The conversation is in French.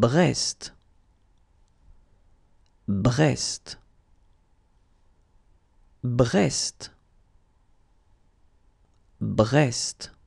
Brest. Brest. Brest. Brest.